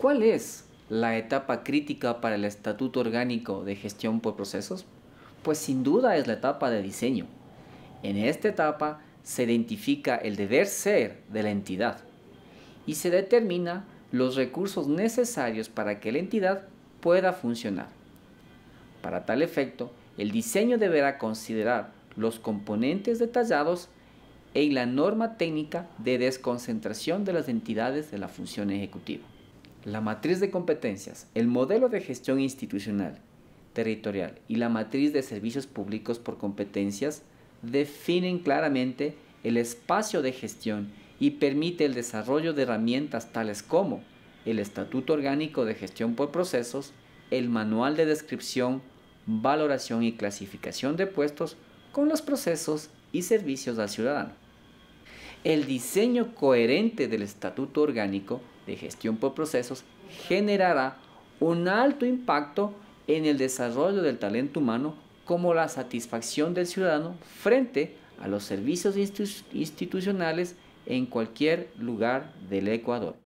¿Cuál es la etapa crítica para el Estatuto Orgánico de Gestión por Procesos? Pues sin duda es la etapa de diseño. En esta etapa se identifica el deber ser de la entidad y se determina los recursos necesarios para que la entidad pueda funcionar. Para tal efecto, el diseño deberá considerar los componentes detallados en la norma técnica de desconcentración de las entidades de la función ejecutiva la matriz de competencias, el modelo de gestión institucional, territorial y la matriz de servicios públicos por competencias definen claramente el espacio de gestión y permite el desarrollo de herramientas tales como el Estatuto Orgánico de Gestión por Procesos, el Manual de Descripción, Valoración y Clasificación de Puestos con los procesos y servicios al ciudadano el diseño coherente del Estatuto Orgánico de Gestión por Procesos generará un alto impacto en el desarrollo del talento humano como la satisfacción del ciudadano frente a los servicios institucionales en cualquier lugar del Ecuador.